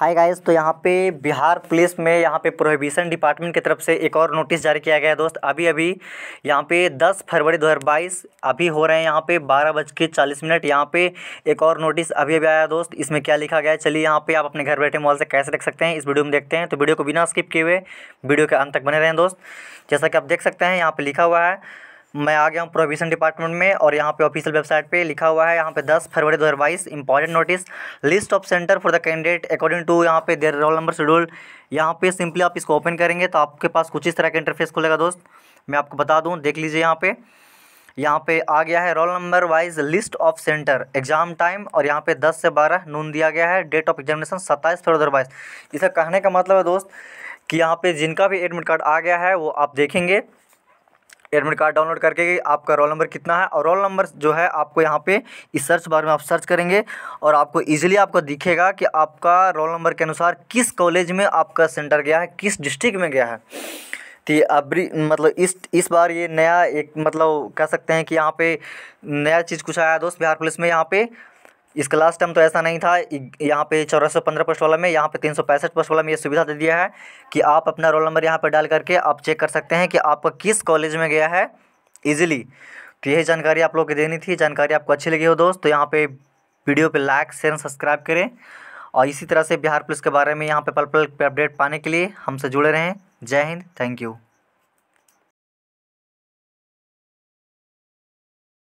hi guys तो यहाँ पे बिहार पुलिस में यहाँ पे प्रोहिबिशन डिपार्टमेंट की तरफ से एक और नोटिस जारी किया गया है दोस्त अभी अभी यहाँ पे 10 फरवरी 2022 अभी हो रहे हैं यहाँ पे बारह बज के चालीस मिनट यहाँ पे एक और नोटिस अभी अभी आया दोस्त इसमें क्या लिखा गया है चलिए यहाँ पे आप अपने घर बैठे मोबाइल से कैसे देख सकते हैं इस वीडियो में देखते हैं तो वीडियो को बिना स्किप किए हुए वीडियो के अंत तक बने रहें दोस्त जैसा कि आप देख सकते हैं यहाँ पर लिखा हुआ है मैं आ गया हूँ प्रोविजन डिपार्टमेंट में और यहाँ पे ऑफिशियल वेबसाइट पे लिखा हुआ है यहाँ पे 10 फरवरी 2022 important notice list of centre for the candidate according to यहाँ पे देर रोल नंबर शेड्यूल यहाँ पे सिंपली आप इसको ओपन करेंगे तो आपके पास कुछ इस तरह का इंटरफेस खुलेगा दोस्त मैं आपको बता दूँ देख लीजिए यहाँ पे यहाँ पे आ गया है roll number wise list of centre exam time और यहाँ पे 10 से 12 नून दिया गया है डेट ऑफ एग्जामिनेशन 27 फरवरी बाईस इसका कहने का मतलब है दोस्त कि यहाँ पे जिनका भी एडमिट कार्ड आ गया है वो आप देखेंगे एडमिट कार्ड डाउनलोड करके आपका रोल नंबर कितना है और रोल नंबर जो है आपको यहाँ पे इस सर्च बार में आप सर्च करेंगे और आपको इजीली आपको दिखेगा कि आपका रोल नंबर के अनुसार किस कॉलेज में आपका सेंटर गया है किस डिस्ट्रिक्ट में गया है तो अबरी मतलब इस इस बार ये नया एक मतलब कह सकते हैं कि यहाँ पे नया चीज़ कुछ आया दोस्त बिहार पुलिस में यहाँ पर इसका लास्ट टाइम तो ऐसा नहीं था यहाँ पे चौदह सौ पंद्रह पोस्ट वाला में यहाँ पे तीन सौ पैंसठ पोस्ट वाला में ये सुविधा दे दिया है कि आप अपना रोल नंबर यहाँ पे डाल करके आप चेक कर सकते हैं कि आपका किस कॉलेज में गया है इजीली तो यही जानकारी आप लोग को देनी थी जानकारी आपको अच्छी लगी हो दोस्त तो यहाँ पर वीडियो पर लाइक शेयर सब्सक्राइब करें और इसी तरह से बिहार पुलिस के बारे में यहाँ पर पल पल पे अपडेट पाने के लिए हमसे जुड़े रहें जय हिंद थैंक यू